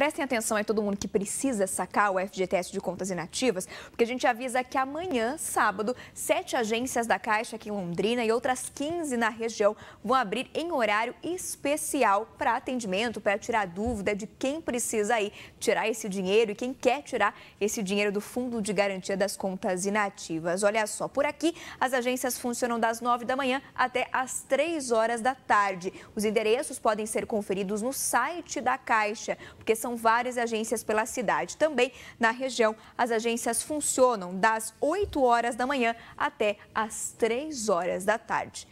Prestem atenção aí todo mundo que precisa sacar o FGTS de contas inativas, porque a gente avisa que amanhã, sábado, sete agências da Caixa aqui em Londrina e outras 15 na região vão abrir em horário especial para atendimento, para tirar dúvida de quem precisa aí tirar esse dinheiro e quem quer tirar esse dinheiro do Fundo de Garantia das Contas Inativas. Olha só, por aqui as agências funcionam das 9 da manhã até as 3 horas da tarde. Os endereços podem ser conferidos no site da Caixa, porque são são várias agências pela cidade. Também na região, as agências funcionam das 8 horas da manhã até as 3 horas da tarde.